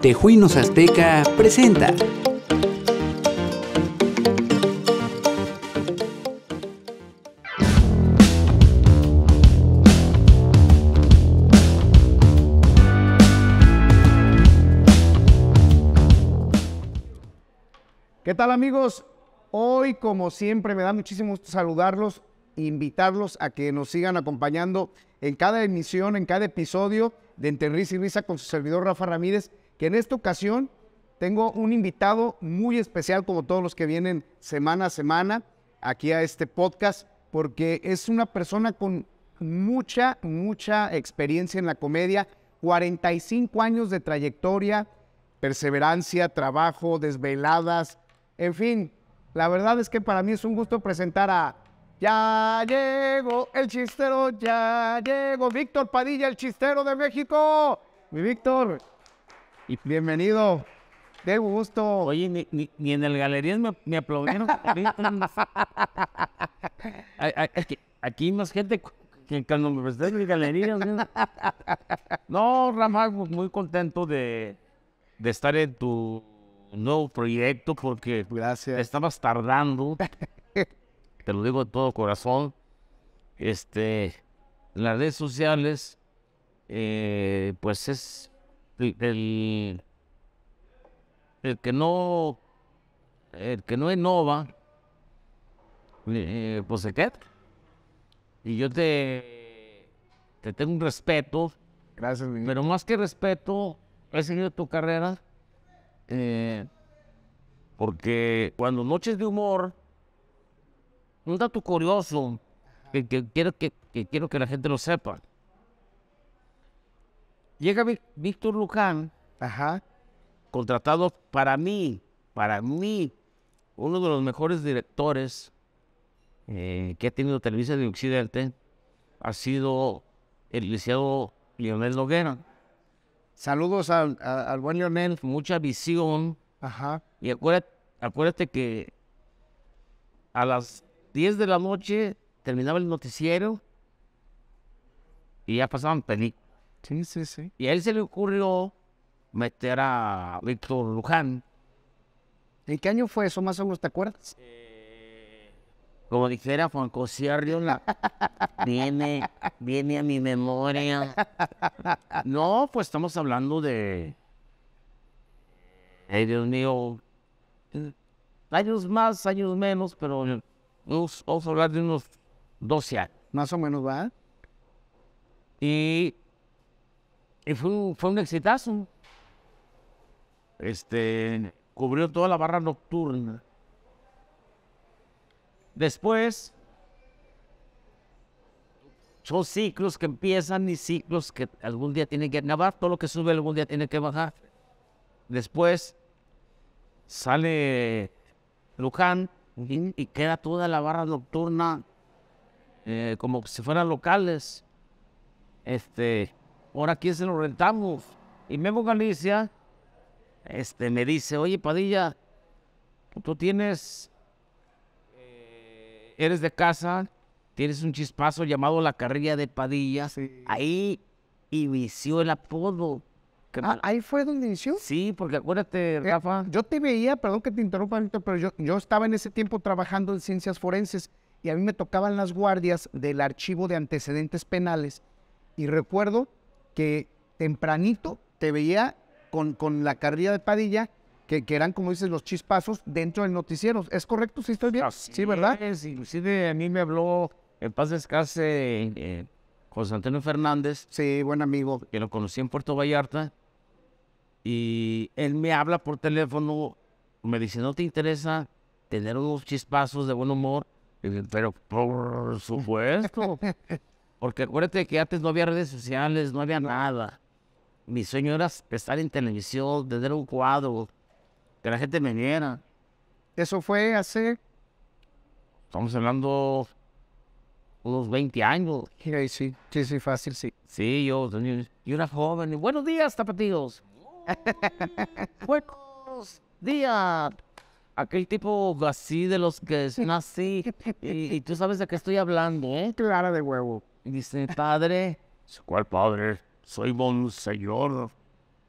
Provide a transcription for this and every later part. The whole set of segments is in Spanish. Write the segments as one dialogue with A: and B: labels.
A: Tejuinos Azteca presenta.
B: ¿Qué tal amigos? Hoy como siempre me da muchísimo gusto saludarlos, invitarlos a que nos sigan acompañando en cada emisión, en cada episodio de Entre y Risa con su servidor Rafa Ramírez que en esta ocasión tengo un invitado muy especial como todos los que vienen semana a semana aquí a este podcast, porque es una persona con mucha, mucha experiencia en la comedia, 45 años de trayectoria, perseverancia, trabajo, desveladas, en fin, la verdad es que para mí es un gusto presentar a ya llegó el chistero, ya llegó Víctor Padilla, el chistero de México. Mi Víctor, bienvenido. de
C: gusto. Oye, ni, en el galerías me, aplaudieron. aquí, más gente que cuando me presenté en el galerías. No, Ramón, pues, muy contento de, estar en tu nuevo proyecto porque estabas tardando. Te lo digo de todo corazón. Este, las redes sociales, eh, pues es el, que no el que no innova, eh, pues se queda. Y yo te, te tengo un respeto. Gracias, Pero más que respeto, he seguido tu carrera. Eh, porque cuando Noches de Humor, un dato curioso que, que quiero, que quiero que la gente lo sepa. Llega Víctor Luján, contratado para mí, para mí, uno de los mejores directores eh, que ha tenido Televisa de Occidente ha sido el licenciado Lionel Noguera. Saludos al, buen Lionel. Mucha visión. Y acuérdate, acuérdate que a las 10 de la noche terminaba el noticiero y ya pasaban películas. Sí, sí, sí. Y a él se le ocurrió meter a Víctor Luján.
B: ¿En qué año fue eso más o menos, te acuerdas? Eh,
C: como dijera Franco Sierra, viene, viene a mi memoria. No, pues estamos hablando de... Dios mío. Eh, años más, años menos, pero vamos, a hablar de unos 12 años.
B: Más o menos, ¿va?
C: Y y fue un, fue un exitazo.
B: Este,
C: cubrió toda la barra nocturna. Después, son ciclos que empiezan y ciclos que algún día tienen que acabar. Todo lo que sube algún día tiene que bajar. Después, sale Luján y queda toda la barra nocturna eh, como si fueran locales. Este, ahora quién se lo rentamos. Y Memo Galicia este, me dice, oye Padilla, pues, tú tienes, eh, eres de casa, tienes un chispazo llamado la carrilla de Padilla, ahí
B: inició el apodo. Ah, ahí fue donde inició. Sí, porque acuérdate, eh, Rafa. Yo te veía, perdón que te interrumpa, pero yo, yo estaba en ese tiempo trabajando en ciencias forenses y a mí me tocaban las guardias del archivo de antecedentes penales. Y recuerdo que tempranito te veía con, con la carrilla de Padilla, que, eran, como dices, los chispazos dentro del noticiero. ¿Es correcto? si estás bien? sí, ¿verdad? Es, inclusive a mí me habló, en paz escase eh, Constantino Fernández. Sí, buen
C: amigo. Que lo conocí en Puerto Vallarta. Y él me habla por teléfono, me dice, ¿no te interesa tener unos chispazos de buen humor? pero por supuesto. Porque acuérdate que antes no había redes sociales, no había nada. Mi sueño era estar en televisión, tener un cuadro, que la gente me viera. ¿Eso fue hace? Estamos hablando unos 20 años. Sí, sí, sí, fácil, sí. Sí, yo, yo era joven. Buenos días, tapatíos. Buenos días. Aquel tipo así de los que nací. Y, y tú sabes de qué estoy hablando, ¿eh? Clara de huevo. Y dice, padre. ¿Cuál padre? Soy monseñor.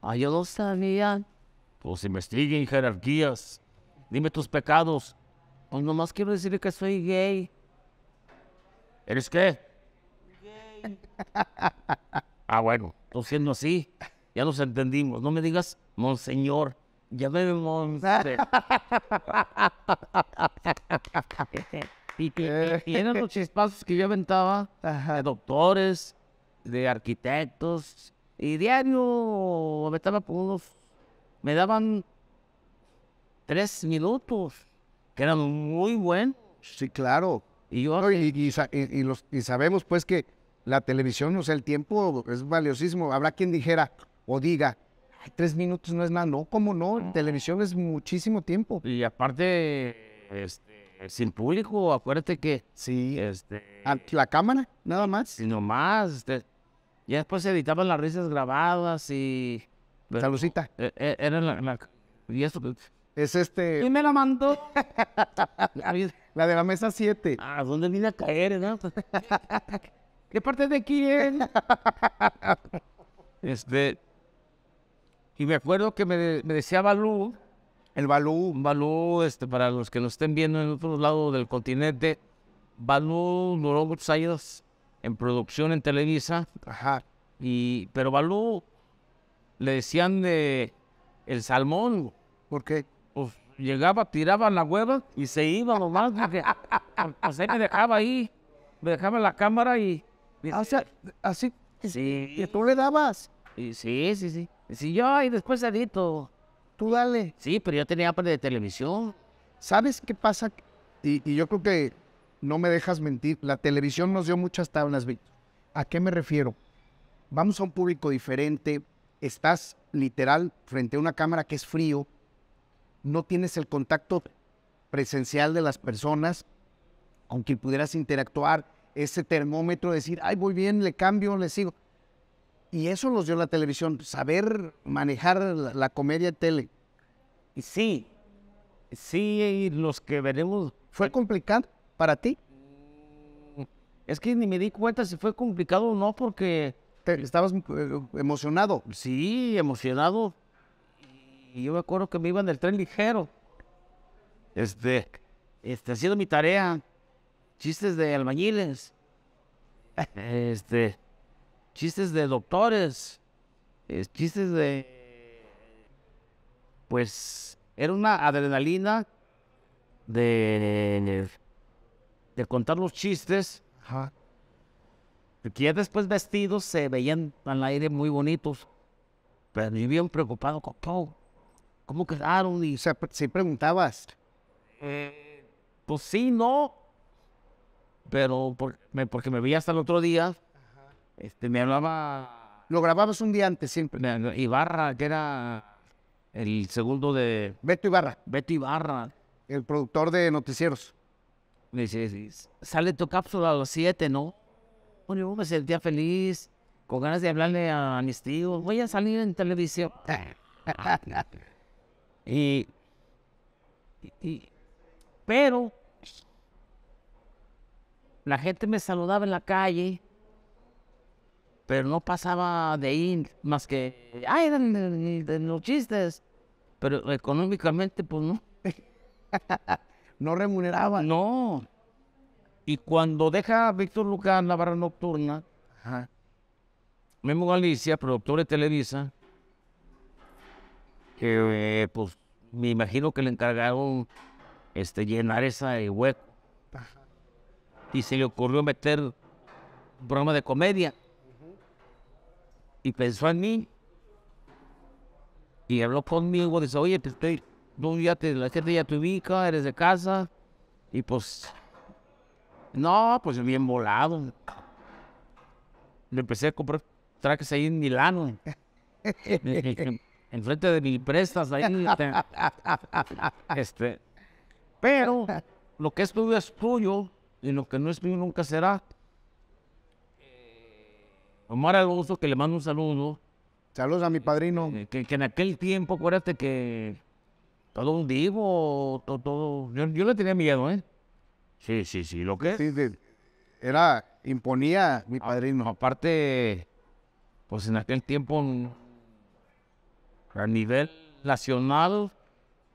C: Ay, ah, yo lo sabía. Pues investiguen jerarquías. Dime tus pecados. Pues nomás quiero decirle que soy gay. ¿Eres qué? Gay. ah, bueno, tú siendo así, ya nos entendimos. No me digas monseñor. Ya Llámeme monseñor. Y, eran eh. los chispazos que yo aventaba de doctores, de arquitectos, y diario aventaba por unos. Me daban
B: tres minutos, que eran muy buen Sí, claro. Y, yo, y, sabemos, pues, que la televisión, o sea, el tiempo es valiosísimo. Habrá quien dijera o diga, tres minutos no es nada. No, ¿cómo no? televisión es muchísimo tiempo.
C: Y aparte, este eh, sin público, acuérdate que. Sí. Ah, este, la cámara, nada más. sino más, Este, ya después se editaban las risas grabadas y. Salucita. E, e, era la, la, y pues.
B: es este. Y me la mandó. la de la mesa 7. Ah, ¿dónde vine a caer, eh? pues. ¿Qué parte de quién? Eh?
C: este. Y me acuerdo que me decía Balú el Balú. Balú, este, para los que nos estén viendo en otro lado del continente, Balú duró muchos en producción en Televisa. Ajá. Y, pero Balú le decían de eh, el salmón. ¿Por qué? Pues, llegaba, tiraba la hueva y se iba nomás. Así pues, me dejaba ahí, me dejaba la cámara y... Ah, o sea, así... Sí. ¿Y tú le dabas? Y sí, sí, sí. Sí, yo y después edito. Sí, pero
B: yo tenía parte de televisión. ¿Sabes qué pasa? Y, yo creo que no me dejas mentir. La televisión nos dio muchas tablas, Víctor. ¿A qué me refiero? Vamos a un público diferente. Estás literal frente a una cámara que es frío. No tienes el contacto presencial de las personas, aunque pudieras interactuar, ese termómetro, decir, ay, voy bien, le cambio, le sigo. Y eso los dio la televisión, saber manejar la, comedia tele. Y sí, sí, y los que veremos. ¿Fue complicado para ti?
C: Mm, es que ni me di cuenta si fue complicado o no, porque. ¿Estabas eh, emocionado? Sí, emocionado. Y yo me acuerdo que me iba en el tren ligero. Este. Este, haciendo mi tarea. Chistes de albañiles. Este chistes de doctores, chistes de... Pues era una adrenalina de, de contar los chistes. Ajá. que ya después vestidos se veían al aire muy bonitos. Pero yo bien preocupado con todo. ¿Cómo quedaron? Y... se preguntabas. Eh, pues sí, no. Pero porque me veía hasta el otro día este, me hablaba. Lo grababas un día antes siempre. Ibarra, que era el segundo de. Beto Ibarra. Beto Ibarra. El productor de noticieros. Me dice, sale tu cápsula a las siete, ¿no? Bueno, yo me sentía feliz, con ganas de hablarle a mis tíos. Voy a salir en televisión. y, y, pero la gente me saludaba en la calle pero no pasaba de ahí más que, ay, eran de, los chistes, pero económicamente pues no. no remuneraban. No. Y cuando deja Víctor Lucas la barra nocturna, Ajá. Galicia, productor de Televisa, que eh, pues me imagino que le encargaron este, llenar esa hueco. Y se le ocurrió meter un programa de comedia y pensó en mí y habló conmigo, dice, oye, te estoy, tú ya te, la gente ya te ubica, eres de casa, y pues, no, pues bien volado. Le empecé a comprar trajes ahí en Milano, frente de mi prestas, ahí. Este, este, pero lo que es tuyo es tuyo, y lo que no es tuyo nunca será. Omar Alonso, que le mando un saludo. Saludos a mi padrino. Eh, que, en aquel tiempo, acuérdate que todo un divo, todo, yo, le tenía miedo, ¿eh? Sí, sí, sí, lo que... Sí, era, imponía mi padrino. aparte, pues en aquel tiempo, a nivel nacional,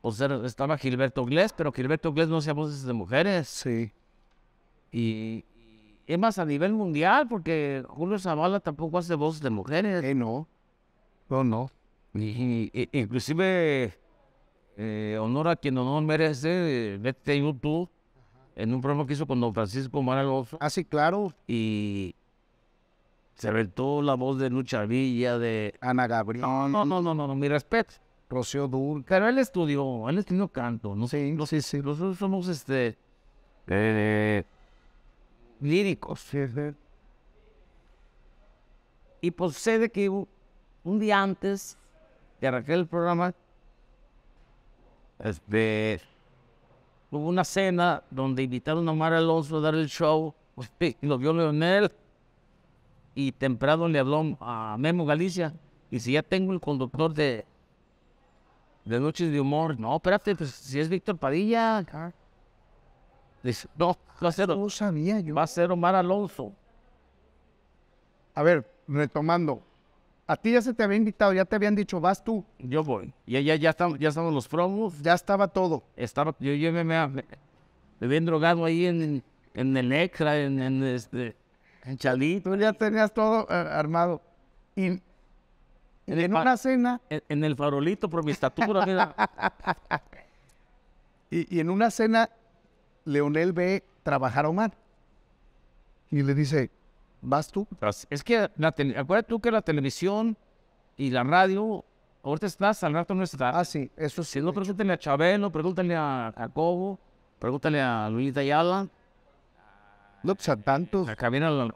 C: o pues estaba Gilberto Glés, pero Gilberto Glés no hacía voces de mujeres. Sí. Y, es más, a nivel mundial, porque Julio Zavala tampoco hace voces de mujeres.
B: Eh, no. No, no.
C: E, inclusive, eh, honor a quien honor merece, vete eh, este YouTube, en un programa que hizo con don Francisco Maragoso. Ah, sí, claro. Y se aventó la voz de Lucha Villa, de... Ana Gabriel. No, no, no, no, no, mi respeto. Rocío Dur. Pero él estudió, él estudió canto, ¿no? Sí. sí, sí. Nosotros somos, este... Eh, líricos. Sí, Y posee pues, que un día antes de arrancar el programa, este, hubo una cena donde invitaron a Omar Alonso a dar el show, y lo vio Leonel, y temprano le habló a Memo Galicia, y si ya tengo el conductor de, de Noches de Humor, no, espérate, pues, si es Víctor Padilla, Dice, no, va a ser. a Omar Alonso. A ver, retomando.
B: A ti ya se te había invitado, ya te habían dicho, vas tú.
C: Yo voy. y ya, ya, estamos, ya estamos los promos. Ya estaba todo. Estaba, yo, me, me, drogado ahí en, el extra, en, este, en Chalito. Tú ya tenías todo eh, armado. Y
B: en, una cena.
C: En, el farolito por mi estatura,
B: y, en una cena Leonel ve trabajar a Omar y le dice, ¿vas tú?
C: Es que la acuérdate tú que la televisión y la radio, ahorita estás, al rato no estás. Ah, sí, eso sí. Si no, pregúntale a Chabelo, pregúntale a, Cobo, pregúntale a Luis Ayala. No, pues a tantos. A Cabina al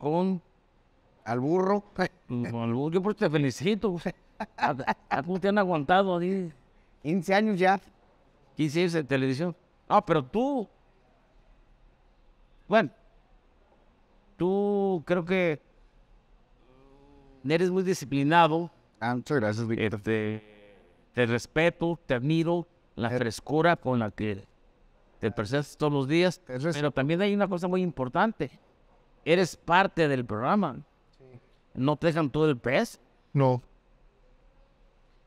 C: Al burro. Pues, al burro. Yo por te felicito. ¿A cómo te han aguantado? 15 años ya. 15 años televisión. Ah, pero tú, bueno, tú creo que eres muy disciplinado. Ah, muchas gracias, te, este, te respeto, te admiro, la eh. frescura con la que te presentas todos los días. Pero también hay una cosa muy importante. Eres parte del programa. ¿No te dejan todo el pez? No.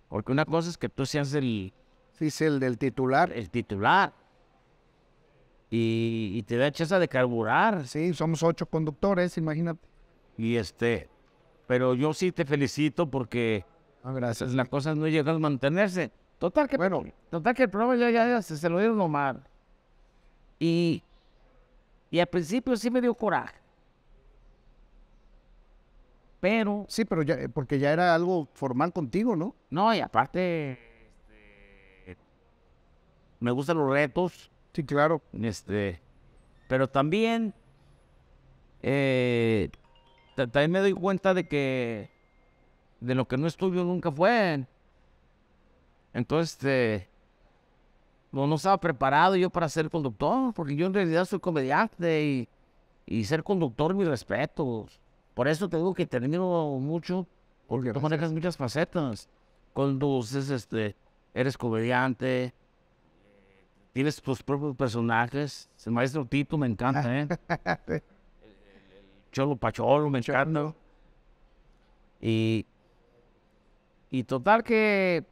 C: Porque una cosa es que tú seas el... Sí, es el del titular. El titular y, te da chance de carburar.
B: Sí, somos ocho conductores, imagínate.
C: Y este, pero yo sí te felicito porque ah, gracias. las cosas no llega a mantenerse. Total que, total que el problema ya, se, lo dieron nomás. Y, y al principio sí me dio coraje.
B: Pero. Sí, pero ya, eh, porque ya era algo formal contigo, ¿no? No, y aparte.
C: Este, me gustan los retos. Sí, claro. Este, pero también, eh, también me doy cuenta de que de lo que no estudio nunca fue. Entonces, este, no, estaba preparado yo para ser conductor, porque yo en realidad soy comediante y, ser conductor, mis respetos. Por eso te digo que termino mucho, porque tú manejas muchas facetas. Conduces, este, eres comediante, tienes tus propios personajes. El maestro Tito me encanta, ah. ¿eh? el, Cholo Pacholo me encanta. Y, y total que,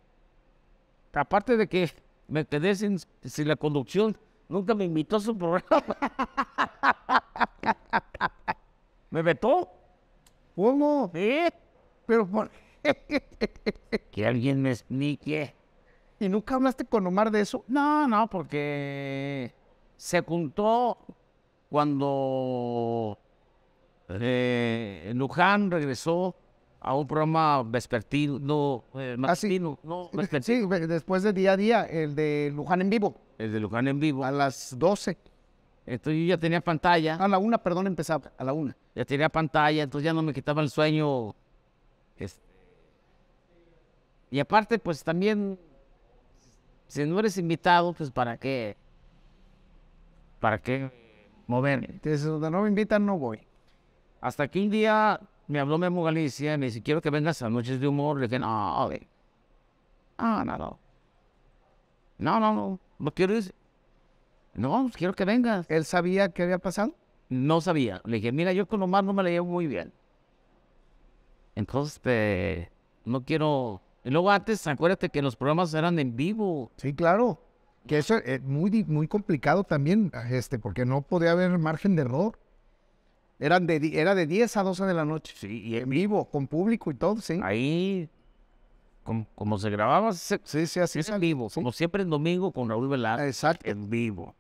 C: aparte de que me quedé sin, la conducción, nunca me invitó a su programa.
B: ¿Me vetó? ¿Cómo? ¿Eh? Pero por...
C: que alguien me explique.
B: ¿Y nunca hablaste con Omar de eso?
C: No, no, porque se juntó cuando eh, Luján regresó a un programa vespertino, no, eh, ah,
A: más
B: después de día a día, el de
C: Luján en vivo. El de Luján en vivo. A las 12. Entonces yo ya tenía pantalla. A ah, la una, perdón, empezaba. A la una. Ya tenía pantalla, entonces ya no me quitaba el sueño. Este. Y aparte, pues también si no eres invitado, pues para qué. ¿Para qué
B: mover? Entonces, donde no me invitan, no voy.
C: Hasta que un día me habló Memo Galicia y me dice: Quiero que vengas a Noches de Humor. Le dije: No, Ah, no, no. No, no, no. ¿No No, pues, quiero que vengas. ¿Él sabía qué había pasado? No sabía. Le dije, mira, yo con Omar no me la llevo muy bien. Entonces, este, no quiero y luego antes, acuérdate que los programas eran en vivo.
B: Sí, claro. Que eso es eh, muy, muy complicado también, este, porque no podía haber margen de error. Eran de, era de 10 a 12 de la noche. Sí, y en vivo, con público y todo, sí.
C: Ahí, como, se grababa, sí, sí, así en vivo. Como siempre en domingo con Raúl Velázquez. Exacto. En vivo.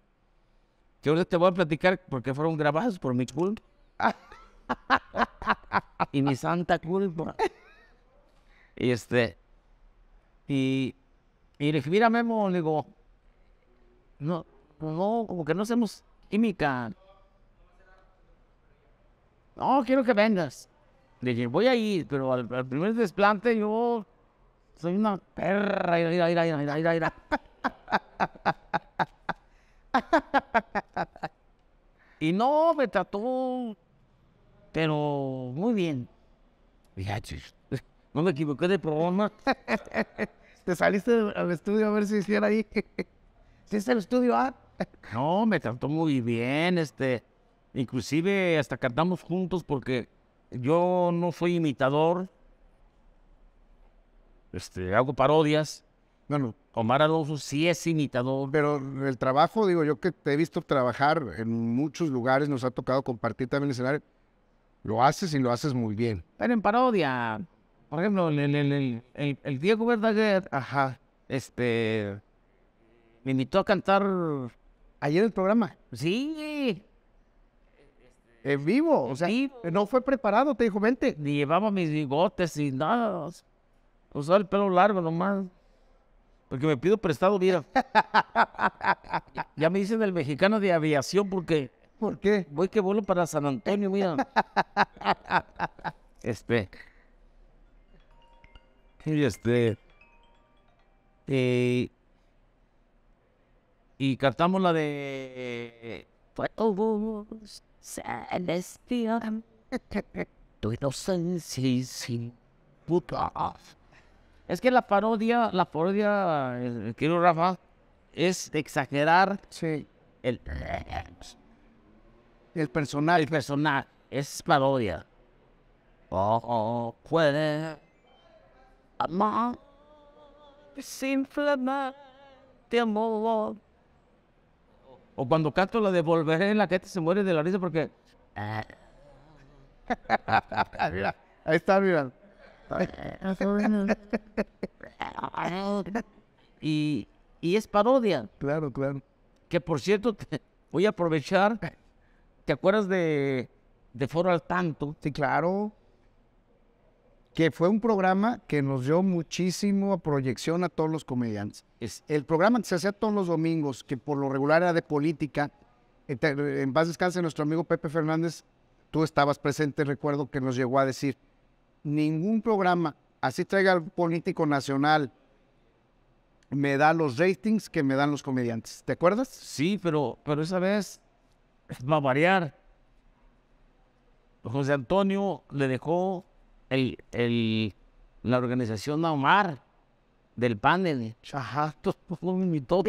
C: Que ahora te voy a platicar por qué fueron grabados por mi culpa. y mi santa culpa. Y este, y, le mira Memo, le digo, no, no, como que no hacemos química. No, quiero que vengas. Le dije, voy a ir, pero al, primer desplante yo soy una perra. y no, me trató, pero muy bien. No me equivoqué de problema. te saliste al estudio a ver si hiciera ahí. ¿Sí es el estudio ah. No, me trató muy bien, este. Inclusive hasta cantamos juntos porque yo no soy imitador.
B: Este, hago parodias. Omar Alonso sí es imitador. Pero el trabajo, digo, yo que te he visto trabajar en muchos lugares, nos ha tocado compartir también el escenario. Lo haces y lo haces muy bien. Pero en parodia por ejemplo,
C: el, Diego Verdaguer, ajá, este, me invitó a cantar ayer en el programa. Sí. En vivo, o sea, no fue preparado, te dijo, vente. Ni llevaba mis bigotes y nada. Usaba el pelo largo nomás. Porque me pido prestado, mira. ya me dicen el mexicano de aviación porque... ¿Por qué? Voy que vuelo para San Antonio, mira. este... Y este. Eh, y cantamos la de. Tu inocencia sin puta. Es que la parodia, la parodia, eh, quiero Rafa, es exagerar sí. el, el personal. El personal. Es parodia. Oh, oh, puede amar, te amor. O cuando canto la devolveré en la que este se muere de la risa porque. Ah. ahí está, mira. y, y es parodia. Claro, claro. Que por cierto, voy a aprovechar. ¿Te acuerdas de,
B: de Foro al Tanto? Sí, claro que fue un programa que nos dio muchísima proyección a todos los comediantes. El programa que se hacía todos los domingos, que por lo regular era de política, en paz descanse nuestro amigo Pepe Fernández, tú estabas presente, recuerdo que nos llegó a decir, ningún programa, así traiga al político nacional, me da los ratings que me dan los comediantes. ¿Te acuerdas? Sí, pero, pero esa vez va a variar.
C: José Antonio le dejó el, la organización Omar del panel. Ajá, pues, pues, no me invitó.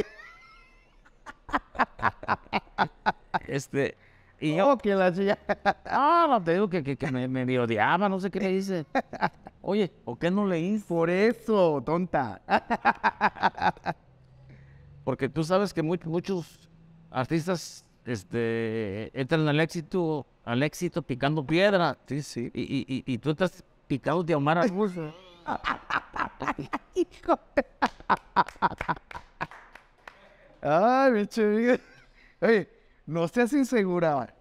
C: este. Y oh, yo, que la hacía Ah, no, te digo que, que, me, odiaba, no sé qué le dice. Oye, ¿o qué
B: no leí? Por eso, tonta.
C: Porque tú sabes que muchos artistas este, entran al éxito, al éxito picando piedra. Sí, sí. y, y, y tú estás de Omar
B: Ay, chévere. Oye, no seas insegura,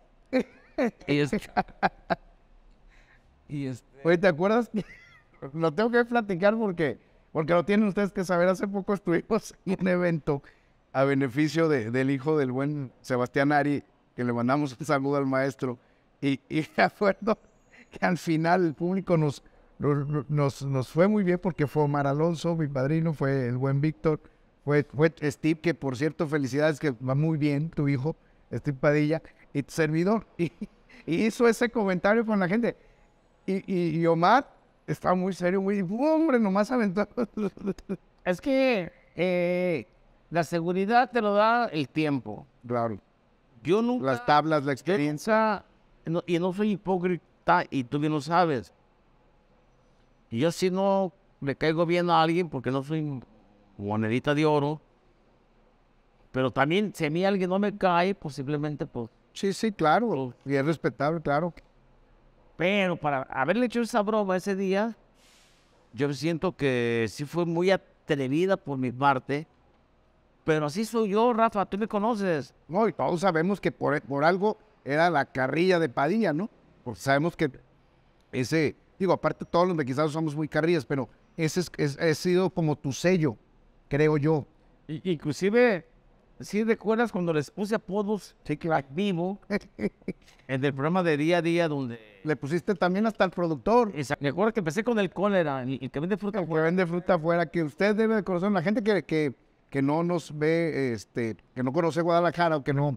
B: Oye, ¿te acuerdas? lo tengo que platicar porque, porque lo tienen ustedes que saber. Hace poco estuvimos en un evento a beneficio de, del hijo del buen Sebastián Ari, que le mandamos un saludo al maestro. Y, y acuerdo que al final el público nos, nos, fue muy bien porque fue Omar Alonso, mi padrino, fue el buen Víctor, fue, fue Steve, que por cierto, felicidades, que va muy bien tu hijo, Steve Padilla, y tu servidor. Y, hizo ese comentario con la gente. Y, y, Omar estaba muy serio, muy, hombre, nomás aventado Es que
C: eh, la seguridad te lo da el tiempo. Claro. Yo nunca. Las tablas, la experiencia. y no soy hipócrita y tú bien lo sabes. Y yo si no me caigo bien a alguien, porque no soy monedita de oro, pero también si a mí alguien no me cae, posiblemente pues, pues... Sí, sí, claro, pues y es respetable, claro. Pero para haberle hecho esa broma ese día, yo siento que sí fue muy atrevida por mi parte, pero así
B: soy yo, Rafa, tú me conoces. No, y todos sabemos que por, por algo era la carrilla de Padilla, ¿no? Pues, sabemos que ese, digo, aparte todos los quizás somos muy carrillas, pero ese es, ha sido como tu sello, creo yo. Inclusive, si ¿sí recuerdas cuando les puse apodos Take Back vivo, en el programa de día a día donde... Le pusiste también hasta al productor. Me acuerdo que empecé con el cólera, el, que vende fruta el que vende fruta afuera, que usted debe de conocer. La gente que, que, que no nos ve, este, que no conoce Guadalajara o que no,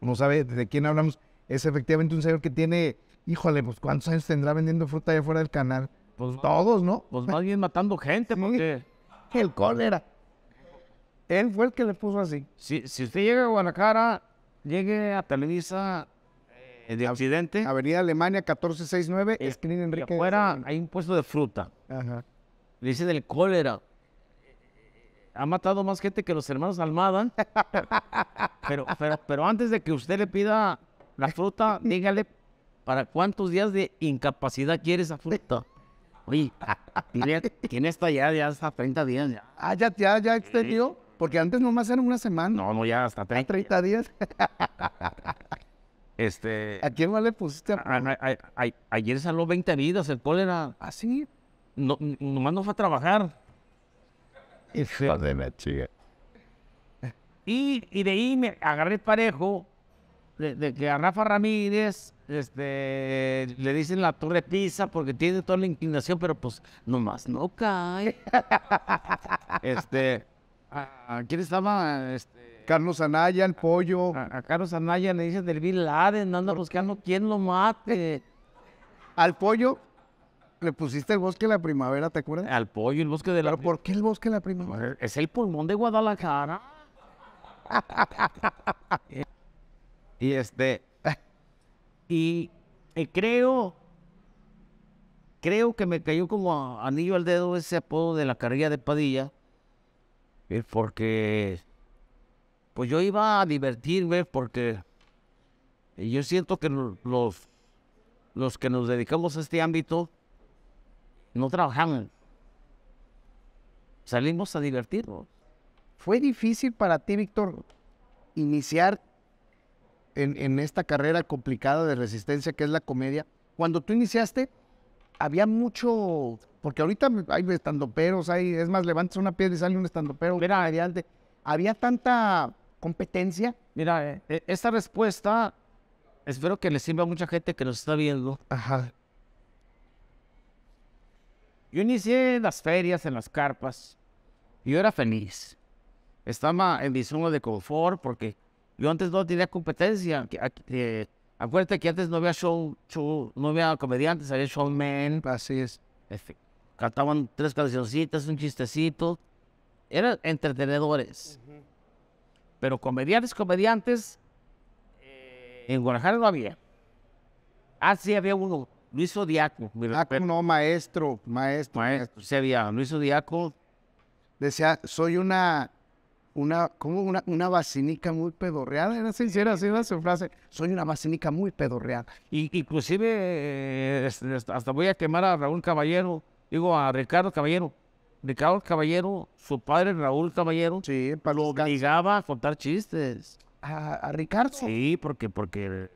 B: no sabe de quién hablamos, es efectivamente un señor que tiene híjole, pues cuántos años tendrá vendiendo fruta allá fuera del canal. Pues, pues todos, ¿no?
C: Pues más bien matando gente, porque. El cólera.
B: Él fue el que le puso
C: así. Si, usted llega a Guanacara, llegue a Televisa eh, de Occidente. Avenida Alemania 1469, eh, Esquina Enrique. Afuera hay un puesto de fruta. Dice del cólera. Eh, eh, ha matado más gente que los hermanos Almada. pero, pero antes de que usted le pida la fruta, dígale ¿Para cuántos días de incapacidad quieres a Oye,
B: ¿quién está ya, ya hasta 30 días ya? Ah, ya, ya, ya extendió. Porque antes nomás eran una semana. No, no, ya hasta 30, ah, días. este. ¿A quién más le
C: pusiste? Ah, a... ayer salió 20 vidas el cólera. ¿Ah, sí? nomás no fue a trabajar. Y, y de ahí me agarré parejo de, que a Rafa Ramírez este, le dicen la torre pisa porque tiene toda la inclinación, pero pues nomás no cae. este, a, ¿quién estaba? Este,
B: Carlos Anaya, el pollo. A, Carlos Anaya le dicen del Bin Laden, anda buscando quién lo mate. ¿Al pollo? le pusiste el bosque de la primavera, ¿te
C: acuerdas? Al pollo, el bosque de la ¿Pero por qué el bosque de la primavera? Es el pulmón de Guadalajara. Y este. Ah, y, creo. Creo que me cayó como anillo al dedo ese apodo de la carrilla de Padilla. Eh, porque. Pues yo iba a divertirme porque. Yo siento que los. Los que nos dedicamos a este ámbito. No trabajamos.
B: Salimos a divertirnos. ¿Fue difícil para ti, Víctor, iniciar en, esta carrera complicada de resistencia que es la comedia, cuando tú iniciaste, había mucho, porque ahorita hay estandoperos, hay, es más, levantas una piedra y sale un estandopero, mira, eh. adelante. Había tanta competencia.
C: Mira, eh, e, esta respuesta espero que le sirva a mucha gente que nos está viendo. Ajá. Yo inicié en las ferias, en las carpas. Yo era feliz. Estaba en mi de confort porque yo antes no tenía competencia. acuérdate que antes no había show, no había comediantes, había showmen. Así es. Este, cantaban tres cancioncitas, un chistecito. Eran entretenedores. Pero comediantes, comediantes, eh, en Guadalajara no había.
B: Ah, sí, había uno. Luis Odiaco. Ah, no, maestro, maestro. Maestro, maestro. Sí había. Luis Odiaco. Decía, soy una una, como una, una vacinica muy pedorreada, era sincera, así era su frase, soy una vacinica muy pedorreada.
C: Y, inclusive, eh, hasta voy a quemar a Raúl Caballero, digo, a Ricardo Caballero. Ricardo Caballero, su padre Raúl Caballero, sí, para obligaba a contar chistes. ¿A, Ricardo? Sí, porque, porque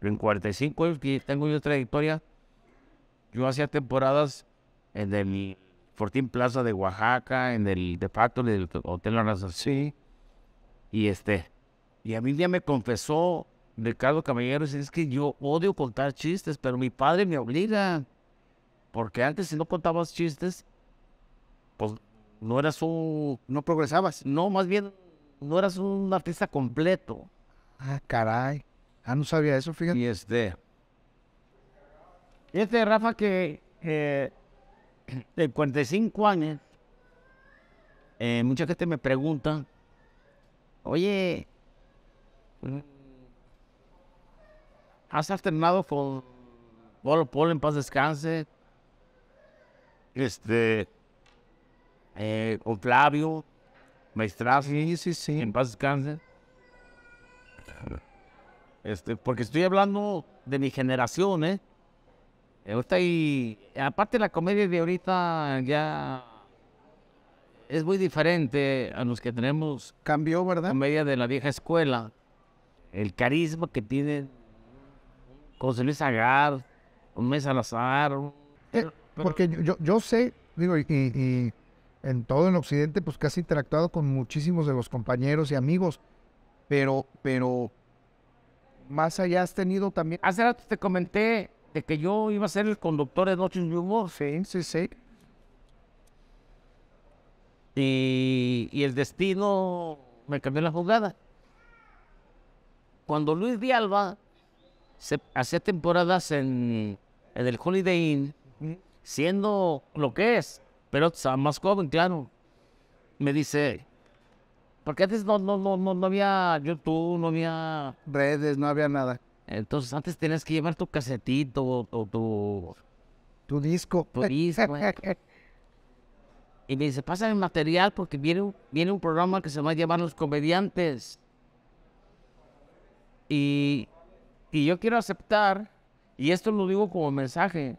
C: en 45 años que tengo yo trayectoria, yo hacía temporadas en el Fortín Plaza de Oaxaca, en el de facto del Hotel Arrasa. Sí. Y este, y a mí un día me confesó Ricardo Caballero, es que yo odio contar chistes, pero mi padre me obliga. Porque antes si no contabas chistes, pues no eras un... No progresabas. No, más bien, no eras un artista completo. Ah, caray. Ah, no sabía eso, fíjate. Y este... Este Rafa que eh, de 45 años, eh, mucha gente me pregunta, oye, ¿has alternado con Polo Polo en paz descanse? Este, eh, con Flavio, Maestras, sí, sí, sí. en paz descanse. Este, porque estoy hablando de mi generación, ¿eh? y aparte la comedia de ahorita ya es muy diferente a los que tenemos. Cambió, ¿verdad? Comedia de la vieja escuela. El carisma que tiene José Luis Agar, un mes al azar.
B: Eh, porque yo, yo, sé, digo, y, en todo el occidente, pues has interactuado con muchísimos de los compañeros y amigos, pero, pero más allá has tenido también... Hace rato te comenté de que yo iba a ser el conductor de Noches en Humor. Sí, sí, sí.
C: Y, el destino me cambió la jugada. Cuando Luis de Alba hacía temporadas en, el Holiday Inn, siendo lo que es, pero más joven, claro, me dice, porque antes no, no, no había YouTube, no había redes, no había nada. Entonces antes tienes que llevar tu casetito o, tu... disco. ¿eh? y me dice, pasa el material porque viene, viene un programa que se va a llamar Los Comediantes. Y, y yo quiero aceptar, y esto lo digo como mensaje,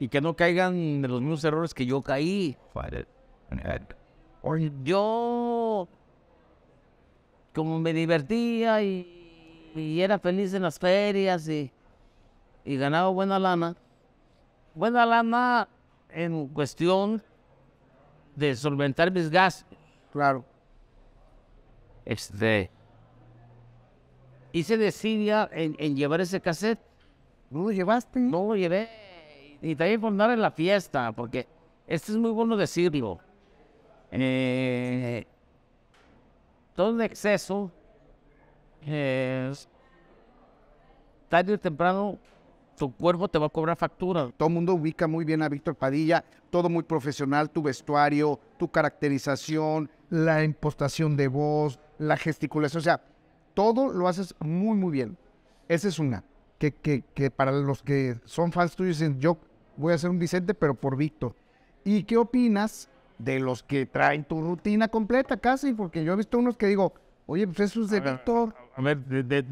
C: y que no caigan de los mismos errores que yo caí. Yo, como me divertía y y era feliz en las ferias y, ganaba buena lana. Buena lana en cuestión de solventar mis gastos. Claro. Este. Y se decidía en, llevar ese cassette. ¿No lo llevaste? No lo llevé. Y también por en la fiesta, porque esto es muy bueno decirlo. Eh, todo el exceso es
B: tarde o temprano tu cuerpo te va a cobrar factura. Todo el mundo ubica muy bien a Víctor Padilla, todo muy profesional, tu vestuario, tu caracterización, la impostación de voz, la gesticulación, o sea, todo lo haces muy, muy bien. Esa es una, que, que, que para los que son fans tuyos dicen, yo voy a ser un Vicente, pero por Víctor. ¿Y qué opinas de los que traen tu rutina completa casi? Porque yo he visto unos que digo, Oye, pues eso es un A ver, de,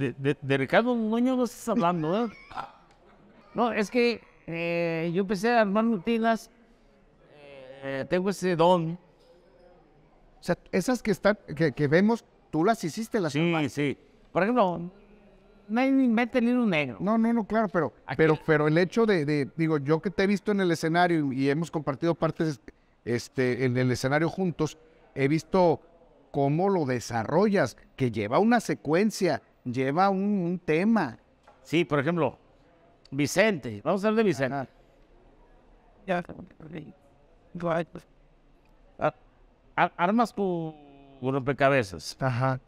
B: de, Ricardo
C: Nuño no estás hablando, ¿eh? No, es que eh, yo empecé a armar
B: rutinas. Eh, tengo ese don. O sea, esas que, están, que, vemos, tú las hiciste, las Sí, sí. Por ejemplo, nadie mete el un negro. No, no, no, claro, pero, pero, pero el hecho de, digo, yo que te he visto en el escenario y, hemos compartido partes este, en el escenario juntos, he visto cómo lo desarrollas, que lleva una secuencia, lleva un, tema. Sí, por ejemplo, Vicente, vamos a hablar de Vicente.
C: Ah, armas tu rompecabezas. Ajá.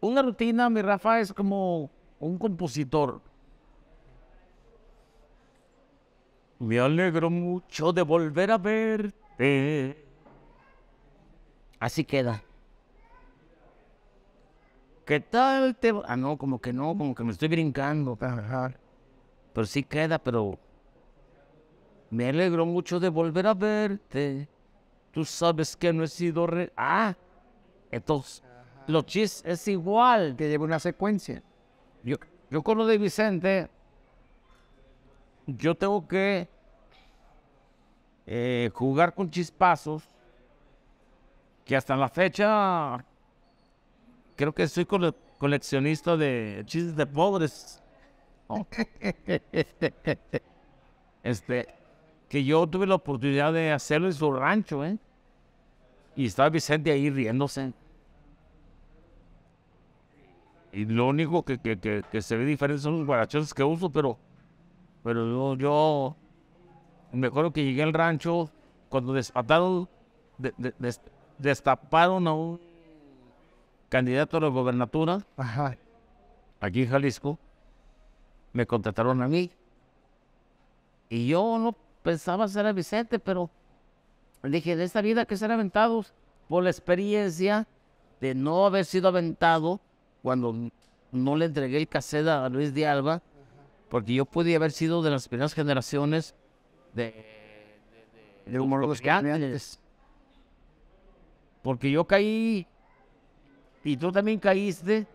C: Una rutina, mi Rafa, es como un compositor. Me alegro mucho de volver a verte. Así queda. ¿Qué tal te Ah, no, como que no, como que me estoy brincando. Pero sí queda, pero me alegro mucho de volver a verte. Tú sabes que no he sido Ah, entonces, los chis es igual. Que lleva una secuencia. Yo, yo con lo de Vicente, yo tengo que eh, jugar con chispazos que hasta la fecha creo que soy coleccionista de chistes de pobres. Este, que yo tuve la oportunidad de hacerlo en su rancho, ¿eh? Y estaba Vicente ahí riéndose. Y lo único que, se ve diferente son los guarachones que uso, pero, pero yo me acuerdo que llegué al rancho cuando despataron, destaparon a un candidato a la gobernatura. Aquí en Jalisco. Me contrataron a mí. Y yo no pensaba ser a Vicente, pero dije, de esta vida que ser aventados por la experiencia de no haber sido aventado cuando no le entregué el caseta a Luis de Alba, porque yo podía haber sido de las primeras generaciones de, de, de Porque yo caí y tú también caíste,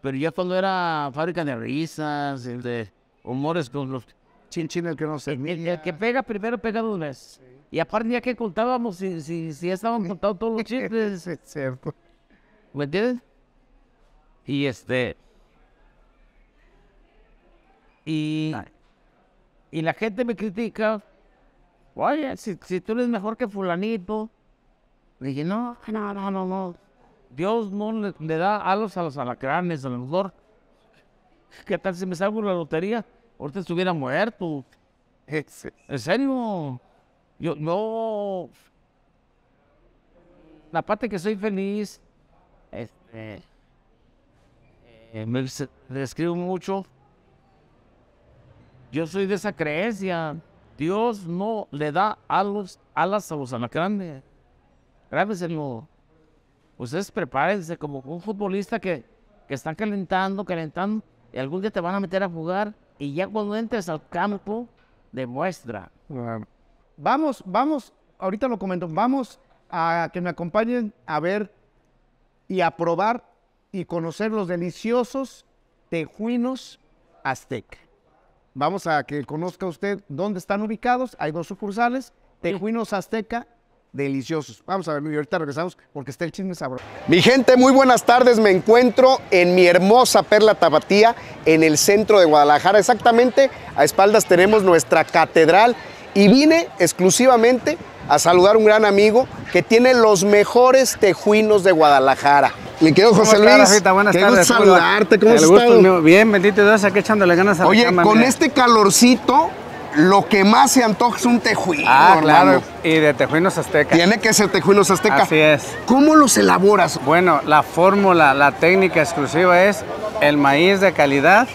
C: pero ya cuando era fábrica de risas, de humores con los... Chin el que no se El, que pega primero pega dos veces. Y aparte ya que contábamos, si, si, ya estaban contados todos los chistes. ¿Me entiendes? Y este... Y, y la gente me critica Oye, si, tú eres mejor que fulanito. Le dije, no, no, no, no, Dios no le, da alos a los alacranes, a lo dolor. ¿Qué tal si me salgo de la lotería? Ahorita estuviera muerto. ¿En serio? Yo, no. La parte que soy feliz, este, eh, me describo mucho. Yo soy de esa creencia. Dios no le da alas, a los el modo. Ustedes prepárense como un futbolista que, que están calentando, calentando, y algún día te van a meter a jugar, y ya cuando
B: entres al campo, demuestra. Vamos, vamos, ahorita lo comento, vamos a que me acompañen a ver y a probar y conocer los deliciosos tejuinos azteca. Vamos a que conozca usted dónde están ubicados. Hay dos sucursales, Tejuinos Azteca deliciosos. Vamos a ver, ahorita regresamos porque está el chisme sabroso. Mi gente, muy buenas tardes. Me encuentro en mi hermosa perla tapatía, en el centro de Guadalajara. Exactamente, a espaldas tenemos nuestra catedral y vine exclusivamente a saludar a un gran amigo que tiene los mejores tejuinos de Guadalajara. Mi querido José Luis, Rafita? Buenas qué tardes, saludarte, ¿cómo estás? has estado?
A: Bien, bendito Dios, aquí echándole ganas a Oye, la Oye, con este
B: calorcito, lo que más se antoja es un tejuino. Ah, claro.
A: Y de tejuinos aztecas. Tiene que ser tejuinos aztecas. Así es. ¿Cómo los elaboras? Bueno, la fórmula, la técnica exclusiva es el maíz de calidad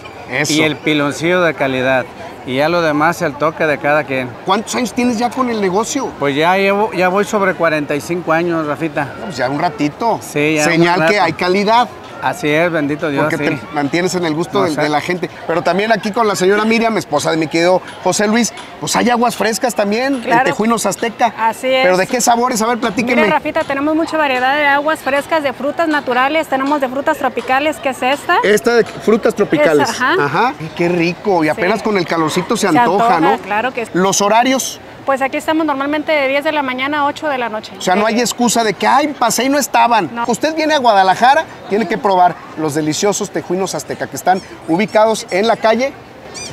A: y el piloncillo de calidad y ya lo demás el toque de cada quien. ¿Cuántos años tienes ya con el negocio? Pues ya ya voy sobre 45 años, Rafita. Pues ya un ratito. Sí, Señal que hay
B: calidad. Así es, bendito Dios. Porque te mantienes en el gusto de, la gente. Pero también aquí con la señora Miriam, esposa de mi querido José Luis, pues hay aguas frescas también, claro. el azteca.
A: Así es. Pero ¿de qué sabores? A ver, platíqueme. Mira, Rafita, tenemos mucha variedad de aguas frescas, de frutas naturales, tenemos de frutas tropicales, ¿qué es esta. Esta
B: de frutas tropicales. ajá. ajá. qué rico. Y apenas con el calorcito se, antoja, ¿no? Claro
A: que Los horarios. Pues aquí estamos normalmente de 10 de la mañana a 8 de la noche. O sea, no hay
B: excusa de que, ay, pasé y no estaban. Usted viene a Guadalajara, tiene que probar los deliciosos tejuinos azteca que están ubicados en la calle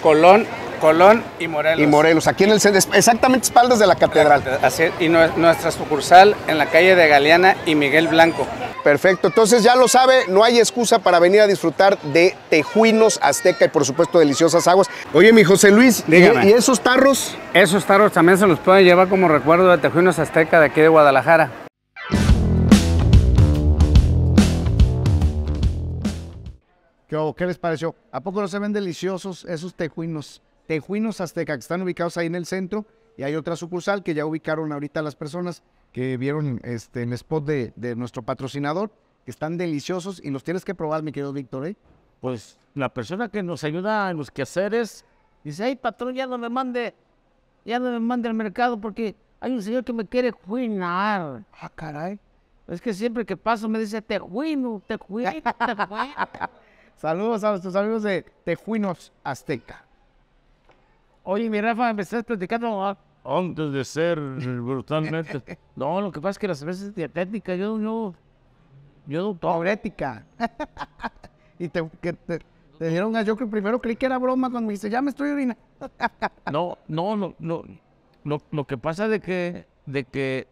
B: Colón Colón
A: y Morelos. Y Morelos,
B: aquí en el centro, exactamente espaldas de la catedral.
A: y nuestra sucursal en la calle de Galeana y Miguel Blanco.
B: Perfecto, entonces ya lo sabe, no hay excusa para venir a disfrutar de tejuinos azteca y por supuesto deliciosas aguas. Oye, mi José Luis, ¿y
A: esos tarros? Esos tarros también se los pueden llevar como recuerdo de tejuinos azteca de aquí de Guadalajara.
B: ¿Qué les pareció? ¿A poco no se ven deliciosos esos tejuinos? Tejuinos Azteca, que están ubicados ahí en el centro, y hay otra sucursal que ya ubicaron ahorita las personas que vieron este, el spot de, nuestro patrocinador, que están deliciosos y los tienes que probar, mi querido Víctor. ¿eh? Pues la persona que nos ayuda en los quehaceres
C: dice, ay patrón, ya no me mande, ya no me mande al mercado porque hay un señor que me quiere juinar. Ah, caray. Es que siempre que paso me dice, Tejuino, Tejuino te
B: Saludos a nuestros amigos de Tejuinos Azteca.
C: Oye, mi Rafa, me estás platicando ¿ah? antes de ser brutalmente.
B: no, lo que pasa es que las veces es dietética. Yo, yo, yo ética. y te, que a yo que primero creí que era broma cuando me dice, ya me estoy orinando.
C: no, no, no, no. Lo, que pasa de que, de que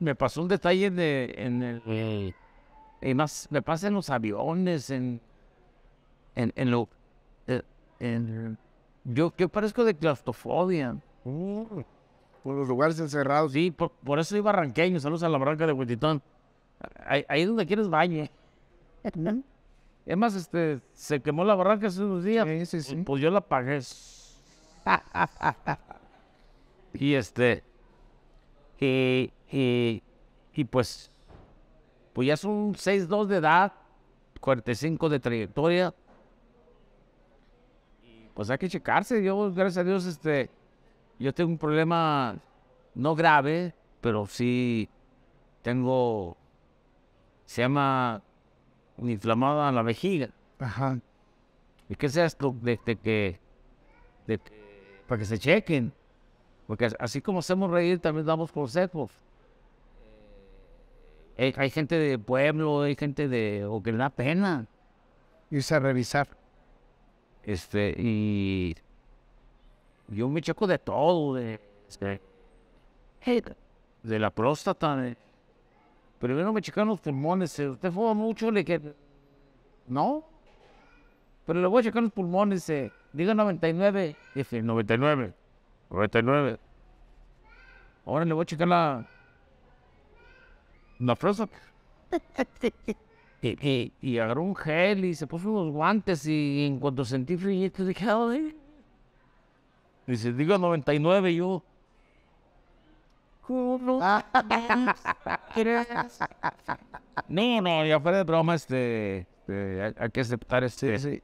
C: me pasó un detalle de, en el. Mm. Y más, me pasa en los aviones, en. En, lo. Eh, en yo, que parezco de claustrofobia. Mm, por los lugares encerrados. Sí, por, eso soy barranqueño. Saludos a la barranca de Huetitón. Ahí, donde quieres bañe. Es más, este, se quemó la barranca hace unos días. Sí, sí, sí. Pues, yo la pagué. Ah, ah, ah, y este. Y, pues. Pues ya son 6'2 de edad, 45 de trayectoria, pues hay que checarse. Yo, gracias a Dios, este, yo tengo un problema no grave, pero sí tengo, se llama inflamada la vejiga. Ajá. ¿Y qué es esto de, de que, para que se chequen? Porque así como hacemos reír, también damos consejos. Eh, hay, gente de pueblo, hay gente de, o que le da pena.
B: Irse a revisar. Este, y
C: yo me checo de todo, de, este, de, la próstata. pero yo no me checaron los pulmones, usted fuma mucho, le que no, pero le voy a checar los pulmones, eh, diga 99, dije 99, 99. Ahora le voy a checar la, la próstata. Y, agarró un gel y se puso unos guantes y, en cuanto sentí frío, dije, se ah, Dice, digo 99 yo. No, no, ya fuera de broma, este, este hay, que aceptar este. este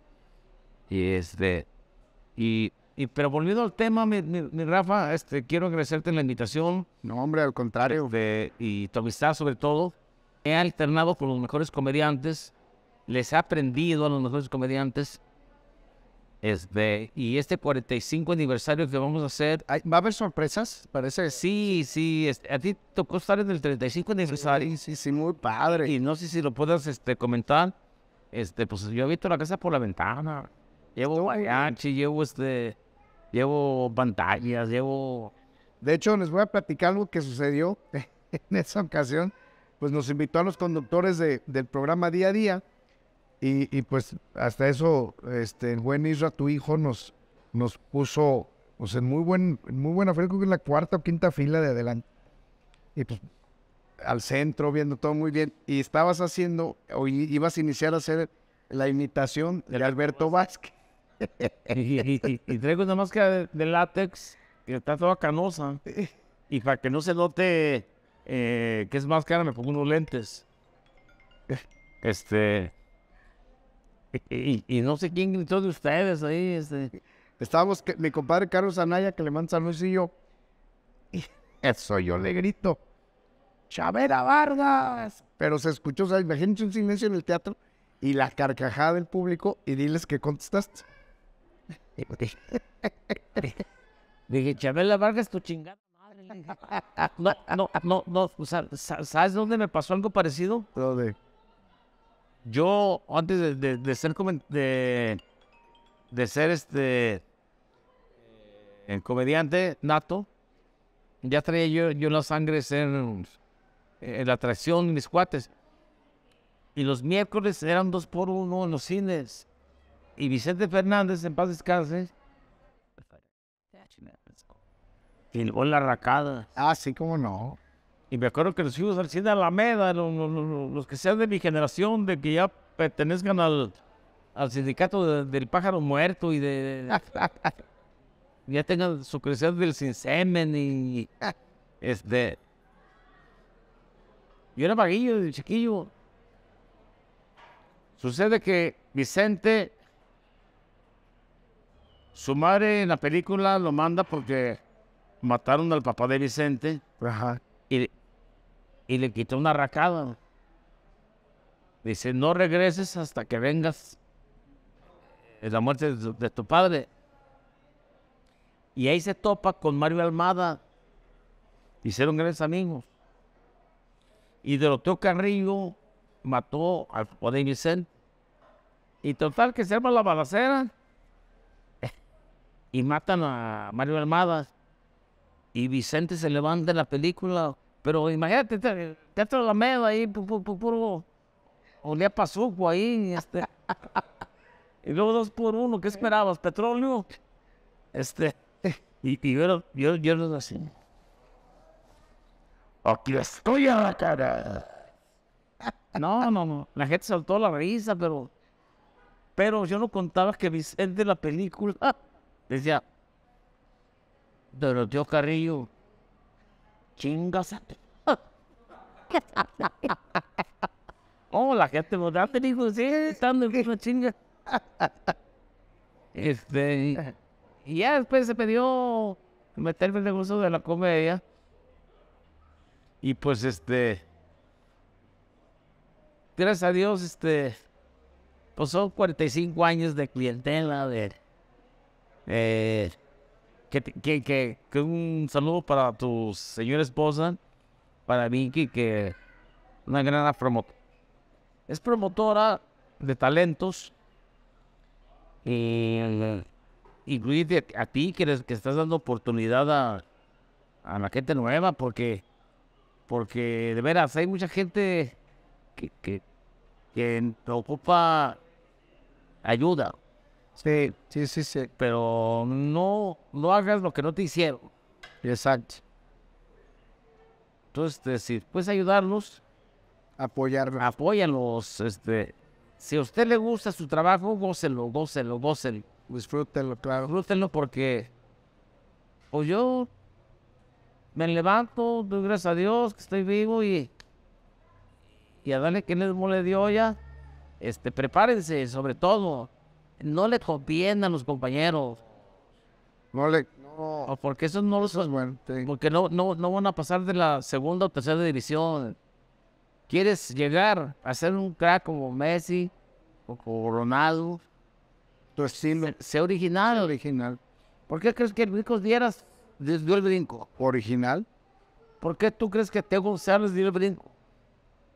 C: y este, y, pero volviendo al tema, mi, mi, Rafa, este, quiero agradecerte la invitación. No, hombre, al contrario. Este, y tu amistad sobre todo he alternado con los mejores comediantes, les he aprendido a los mejores comediantes. Este, y este 45 aniversario que vamos a hacer. ¿Va a haber sorpresas? Parece. Sí, sí. a ti tocó estar en el 35 aniversario. Sí, sí, sí, muy padre. Y no sé si lo puedas este, comentar. Este, pues yo he visto la casa por la ventana. Llevo guayachi, llevo este. Llevo pantallas, llevo.
B: De hecho, les voy a platicar algo que sucedió en esa ocasión pues nos invitó a los conductores del programa día a día y, pues hasta eso, este, en buen Isra, tu hijo, nos, nos puso pues, en muy, buen, muy buena fila, en la cuarta o quinta fila de adelante. Y pues al centro, viendo todo muy bien. Y estabas haciendo, o ibas a iniciar a hacer la imitación de, Alberto Vázquez. Y,
C: traigo una máscara de, de látex que está toda canosa. Y para que no se note eh, que es más cara, me pongo unos lentes. Este.
B: Y, no sé quién gritó de ustedes ahí. Este. Estábamos, que, mi compadre Carlos Anaya, que le manda saludos y yo. eso yo le grito. Chavera Vargas. Pero se escuchó, o sea, imagínense un silencio en el teatro y la carcajada del público y diles que contestaste.
C: Dije, Chabela Vargas, tu chingada. No, no, no, ¿Sabes dónde me pasó algo parecido? ¿Dónde? Yo, antes de, ser de, ser este eh, comediante nato, ya traía yo, yo la sangre en eh, la atracción mis cuates. Y los miércoles eran dos por uno en los cines. Y Vicente Fernández, en paz descanse, Y el arracada Ah, sí, cómo no. Y me acuerdo que los hijos del cine Alameda, los, que sean de mi generación, de que ya pertenezcan al, al sindicato del pájaro muerto y de. ya tengan su crecer del sinsemen. y. Este. Yo era vaguillo, de chiquillo. Sucede que Vicente, su madre en la película lo manda porque mataron al papá de Vicente Y, le quitó una racada. Dice, no regreses hasta que vengas Es la muerte de tu, padre. Y ahí se topa con Mario Almada. Hicieron grandes amigos. Y los Carrillo mató al papá de Vicente. Y total que se arma la balacera y matan a Mario Almada y Vicente se levanta en la película. Pero imagínate, Teatro de la Meda ahí, puro, olía pasuco ahí. Este. y luego dos por uno, ¿qué esperabas? ¿Petróleo? Este, y, yo, yo, así. Aquí estoy a la cara. No, no, no. La gente saltó la risa, pero. Pero yo no contaba que Vicente en la película decía, tío Carrillo, chingas. oh, la gente votante dijo, sí, estando en una chinga. este, y ya después se pidió meterme en el negocio de la comedia. Y pues este, gracias a Dios, este, pues son 45 años de clientela, ver Eh, que, un saludo para tu señora esposa, para Vicky, que una gran promotora. Es promotora de talentos. Y eh, incluye a ti que, estás dando oportunidad a, la gente nueva, porque, porque de veras hay mucha gente que, que, que ocupa ayuda. Sí, sí, sí, sí. Pero no, no hagas lo que no te hicieron. Exacto. Entonces, decir, este, si puedes ayudarlos, apoyarlos. Apóyanlos. Este, si a usted le gusta su trabajo, góselo, góselo, góselo. Disfrútenlo, claro. Disfrútenlo porque o pues, yo me levanto, doy gracias a Dios que estoy vivo y, y a darle que les mole dio ya. Este, prepárense sobre todo no le conviene a los compañeros. No le. porque eso no lo son Porque no, no, van a pasar de la segunda o tercera división. Quieres llegar a ser un crack como Messi o como Ronaldo. Tu estilo. Sé, original. original. ¿Por qué crees que el Dieras dio el brinco? ¿Original? ¿Por qué tú
B: crees que Teo González dio el brinco?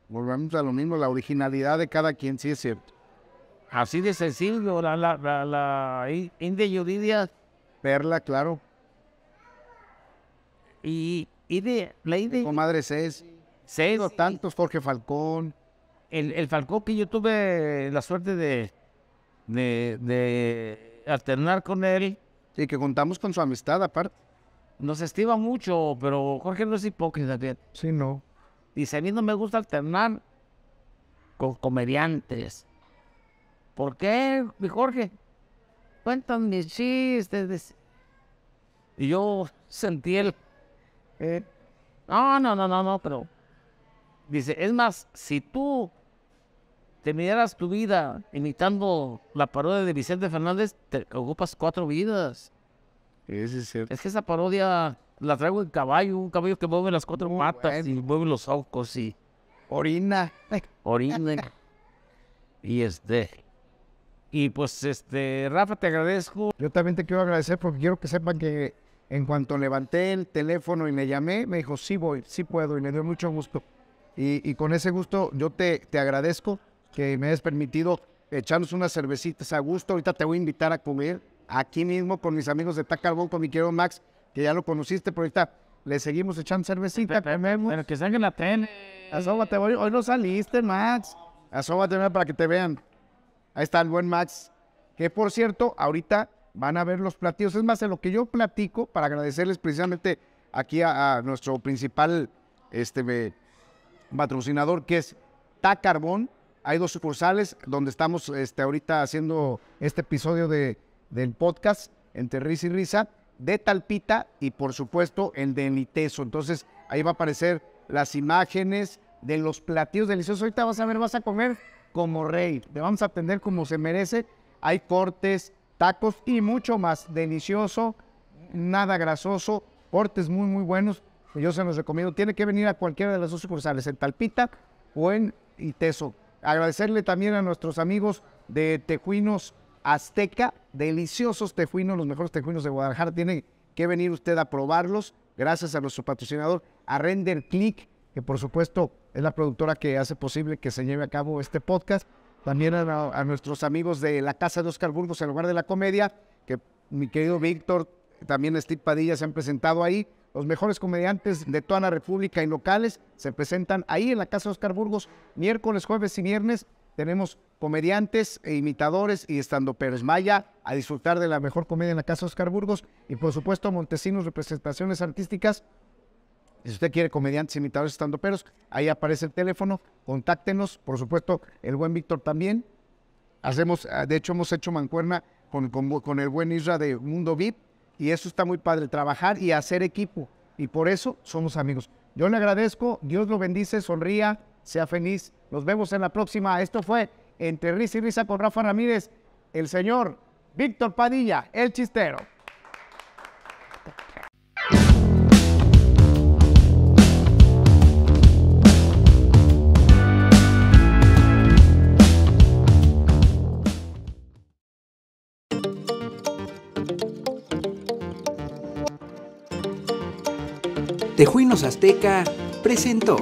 B: Volvemos a lo mismo, la originalidad de cada quien, sí es cierto.
C: Así de sencillo, la, la, la, la India
B: Perla, claro. Y, y de la India. Comadre Cés. Cés. tantos, Jorge Falcón. El, el, Falcón que yo
C: tuve la suerte de, de, alternar con él. y que contamos con su amistad aparte. Nos estima mucho, pero Jorge no es hipócrita. Sí, no. Dice, a mí no me gusta alternar con comediantes ¿Por qué, mi Jorge? Cuéntame mis chistes. Y yo sentí el... no, no, no, no, no, pero... Dice, es más, si tú te tu vida imitando la parodia de Vicente Fernández, te ocupas cuatro vidas. Ese es cierto. Es que esa parodia la traigo en caballo, un caballo que mueve las cuatro matas patas y mueve los ojos y... Orina. Orina. y este... Y pues, este, Rafa, te agradezco.
B: Yo también te quiero agradecer porque quiero que sepan que en cuanto levanté el teléfono y me llamé, me dijo, sí voy, sí puedo, y me dio mucho gusto. Y, con ese gusto yo te, te agradezco que me hayas permitido echarnos unas cervecitas a gusto. Ahorita te voy a invitar a comer aquí mismo con mis amigos de Tacarbón, con mi querido Max, que ya lo conociste, pero ahorita le seguimos echando cervecita, Pero que salga la tele. Asómate, hoy, hoy no saliste, Max. Asómate, para que te vean. Ahí está el buen Max, que por cierto, ahorita van a ver los platillos. Es más, en lo que yo platico, para agradecerles precisamente aquí a, nuestro principal este, patrocinador, que es Ta Hay dos sucursales donde estamos este, ahorita haciendo este episodio de, del podcast entre risa y risa, de Talpita y por supuesto el de Niteso. Entonces ahí va a aparecer las imágenes de los platillos deliciosos. Ahorita vas a ver, vas a comer como rey. le vamos a atender como se merece. Hay cortes, tacos y mucho más. Delicioso, nada grasoso, cortes muy, muy buenos. Yo se los recomiendo. Tiene que venir a cualquiera de las dos sucursales, en Talpita o en Iteso. Agradecerle también a nuestros amigos de Tejuinos Azteca. Deliciosos tejuinos, los mejores tejuinos de Guadalajara. Tiene que venir usted a probarlos. Gracias a nuestro patrocinador, a Render Click, que por supuesto es la productora que hace posible que se lleve a cabo este podcast. También a, nuestros amigos de la Casa de Oscar Burgos, el lugar de la comedia, que mi querido Víctor, también Steve Padilla se han presentado ahí. Los mejores comediantes de toda la República y locales se presentan ahí en la Casa de Oscar Burgos, miércoles, jueves y viernes. Tenemos comediantes, e imitadores y estando Pérez Maya a disfrutar de la mejor comedia en la Casa de Oscar Burgos. Y por supuesto, Montesinos, representaciones artísticas si usted quiere comediantes, imitadores, peros ahí aparece el teléfono, contáctenos. Por supuesto, el buen Víctor también. Hacemos, ah, de hecho, hemos hecho mancuerna con, con, el buen Isra de Mundo VIP y eso está muy padre, trabajar y hacer equipo. Y por eso somos amigos. Yo le agradezco, Dios lo bendice, sonría, sea feliz. Nos vemos en la próxima. Esto fue Entre Risa y Risa con Rafa Ramírez, el señor Víctor Padilla, el chistero.
A: Tejuinos Azteca presentó.